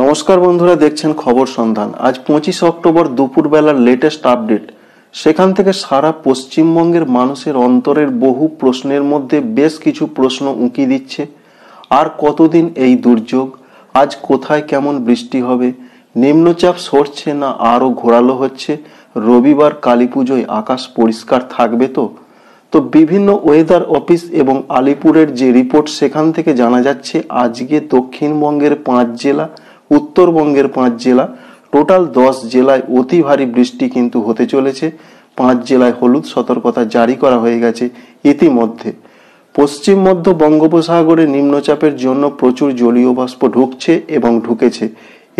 নমস্কার বন্ধুরা দেখছেন খবর সন্ধান আজ পঁচিশ অক্টোবর দুপুরবেলার লেটেস্ট আপডেট সেখান থেকে সারা পশ্চিমবঙ্গের মানুষের অন্তরের বহু প্রশ্নের মধ্যে বেশ কিছু প্রশ্ন উঁকি দিচ্ছে আর কতদিন এই দুর্যোগ আজ কোথায় কেমন বৃষ্টি হবে নিম্নচাপ সরছে না আরও ঘোরালো হচ্ছে রবিবার কালী পুজোয় আকাশ পরিষ্কার থাকবে তো তো বিভিন্ন ওয়েদার অফিস এবং আলিপুরের যে রিপোর্ট সেখান থেকে জানা যাচ্ছে আজকে দক্ষিণবঙ্গের পাঁচ জেলা উত্তরবঙ্গের পাঁচ জেলা টোটাল দশ জেলায় অতি ভারী বৃষ্টি কিন্তু হতে চলেছে পাঁচ জেলায় হলুদ সতর্কতা জারি করা হয়ে গেছে ইতিমধ্যে পশ্চিম মধ্য বঙ্গোপসাগরে নিম্নচাপের জন্য প্রচুর জলীয় বাষ্প ঢুকছে এবং ঢুকেছে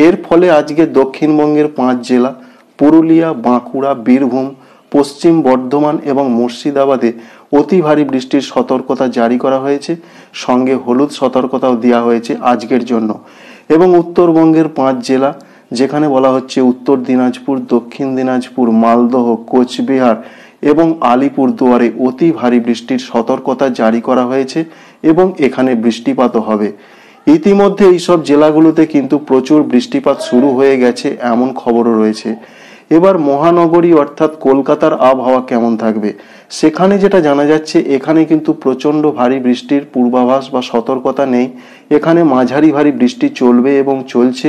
এর ফলে আজকে দক্ষিণবঙ্গের পাঁচ জেলা পুরুলিয়া বাঁকুড়া বীরভূম পশ্চিম বর্ধমান এবং মুর্শিদাবাদে অতি ভারী বৃষ্টির সতর্কতা জারি করা হয়েছে সঙ্গে হলুদ সতর্কতাও দেওয়া হয়েছে আজকের জন্য এবং উত্তরবঙ্গের পাঁচ জেলা যেখানে বলা হচ্ছে উত্তর দিনাজপুর দক্ষিণ দিনাজপুর মালদহ কোচবিহার এবং আলিপুর দুয়ারে অতি ভারী বৃষ্টির সতর্কতা জারি করা হয়েছে এবং এখানে বৃষ্টিপাতও হবে ইতিমধ্যে এইসব জেলাগুলোতে কিন্তু প্রচুর বৃষ্টিপাত শুরু হয়ে গেছে এমন খবরও রয়েছে এবার মহানগরী অর্থাৎ কলকাতার আবহাওয়া কেমন থাকবে সেখানে যেটা জানা যাচ্ছে এখানে কিন্তু প্রচণ্ড ভারী বৃষ্টির পূর্বাভাস বা সতর্কতা নেই এখানে মাঝারি ভারী বৃষ্টি চলবে এবং চলছে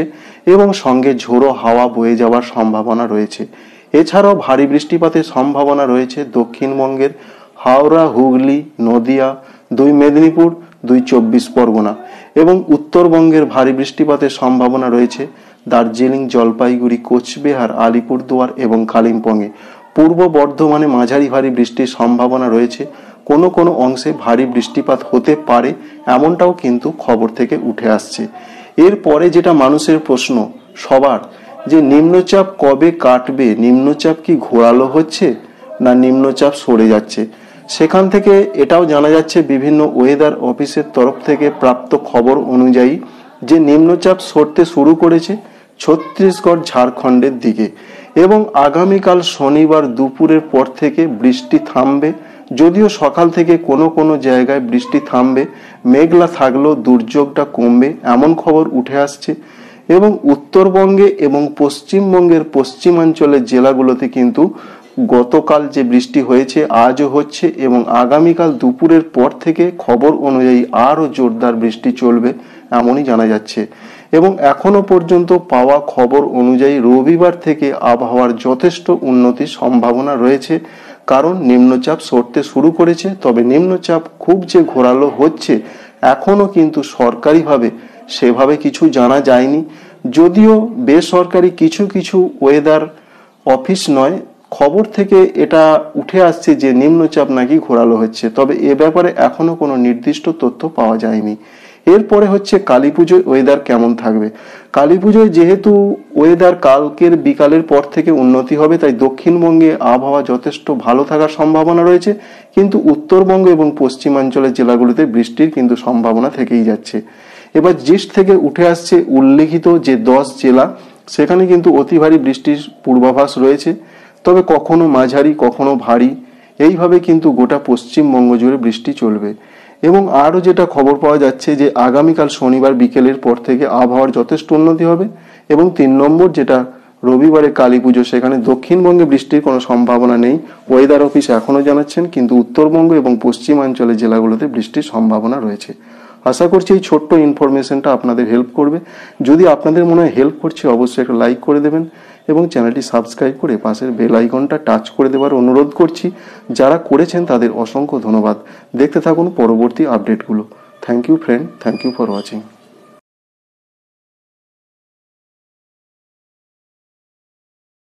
এবং সঙ্গে ঝোড়ো হাওয়া বয়ে যাওয়ার সম্ভাবনা রয়েছে এছাড়াও ভারী বৃষ্টিপাতের সম্ভাবনা রয়েছে দক্ষিণবঙ্গের হাওড়া হুগলি নদিয়া দুই মেদিনীপুর দুই চব্বিশ পরগনা এবং উত্তরবঙ্গের ভারী বৃষ্টিপাতের সম্ভাবনা রয়েছে দার্জিলিং জলপাইগুড়ি কোচবিহার আলিপুরদুয়ার এবং কালিম্পংয়ে পূর্ব বর্ধমানে মাঝারি ভারী বৃষ্টির সম্ভাবনা রয়েছে কোনো কোনো অংশে ভারী বৃষ্টিপাত হতে পারে এমনটাও কিন্তু খবর থেকে উঠে আসছে এরপরে যেটা মানুষের প্রশ্ন সবার যে নিম্নচাপ কবে কাটবে নিম্নচাপ কি ঘোরালো হচ্ছে না নিম্নচাপ সরে যাচ্ছে সেখান থেকে এটাও জানা যাচ্ছে বিভিন্ন ওয়েদার অফিসের তরফ থেকে প্রাপ্ত খবর অনুযায়ী যে নিম্নচাপ সরতে শুরু করেছে ছত্তিশগড় ঝাড়খণ্ডের দিকে এবং আগামীকাল শনিবার দুপুরের পর থেকে বৃষ্টি থামবে যদিও সকাল থেকে কোনো কোনো জায়গায় বৃষ্টি থামবে মেঘলা থাকলেও দুর্যোগটা কমবে এমন খবর উঠে আসছে এবং উত্তরবঙ্গে এবং পশ্চিমবঙ্গের পশ্চিমাঞ্চলের জেলাগুলোতে কিন্তু গতকাল যে বৃষ্টি হয়েছে আজও হচ্ছে এবং আগামীকাল দুপুরের পর থেকে খবর অনুযায়ী আরও জোরদার বৃষ্টি চলবে এমনই জানা যাচ্ছে এবং এখনো পর্যন্ত পাওয়া খবর অনুযায়ী রবিবার থেকে আবহাওয়ার যথেষ্ট উন্নতির সম্ভাবনা রয়েছে কারণ নিম্নচাপ সরতে শুরু করেছে তবে নিম্নচাপ খুব যে ঘোরালো হচ্ছে এখনও কিন্তু সরকারিভাবে সেভাবে কিছু জানা যায়নি যদিও বেসরকারি কিছু কিছু ওয়েদার অফিস নয় খবর থেকে এটা উঠে আসছে যে নিম্নচাপ নাকি ঘোরালো হচ্ছে তবে এ ব্যাপারে এখনও কোনো নির্দিষ্ট তথ্য পাওয়া যায়নি এরপরে হচ্ছে কালী পুজোয় ওয়েদার কেমন থাকবে কালী পুজোয় যেহেতু ওয়েদার কালকের বিকালের পর থেকে উন্নতি হবে তাই দক্ষিণবঙ্গে আবহাওয়া যথেষ্ট ভালো থাকার সম্ভাবনা রয়েছে কিন্তু উত্তরবঙ্গ এবং পশ্চিমাঞ্চলের জেলাগুলিতে বৃষ্টির কিন্তু সম্ভাবনা থেকেই যাচ্ছে এবার জিস্ট থেকে উঠে আসছে উল্লিখিত যে দশ জেলা সেখানে কিন্তু অতি ভারী বৃষ্টির পূর্বাভাস রয়েছে তবে কখনো মাঝারি কখনো ভারী এইভাবে কিন্তু গোটা পশ্চিমবঙ্গ জুড়ে বৃষ্টি চলবে এবং আরও যেটা খবর পাওয়া যাচ্ছে যে আগামীকাল শনিবার বিকেলের পর থেকে আবহাওয়ার যথেষ্ট উন্নতি হবে এবং তিন নম্বর যেটা রবিবারে কালী পুজো সেখানে দক্ষিণবঙ্গে বৃষ্টির কোনো সম্ভাবনা নেই ওয়েদার অফিস এখনও জানাচ্ছেন কিন্তু উত্তরবঙ্গ এবং পশ্চিমাঞ্চলের জেলাগুলোতে বৃষ্টির সম্ভাবনা রয়েছে আশা করছি এই ছোট্ট ইনফরমেশনটা আপনাদের হেল্প করবে যদি আপনাদের মনে হয় হেল্প করছে অবশ্যই একটা লাইক করে দেবেন এবং চ্যানেলটি সাবস্ক্রাইব করে পাশের বেল আইকনটা টাচ করে দেওয়ার অনুরোধ করছি যারা করেছেন তাদের অসংখ্য ধন্যবাদ দেখতে থাকুন পরবর্তী আপডেটগুলো thank you friend thank you for watching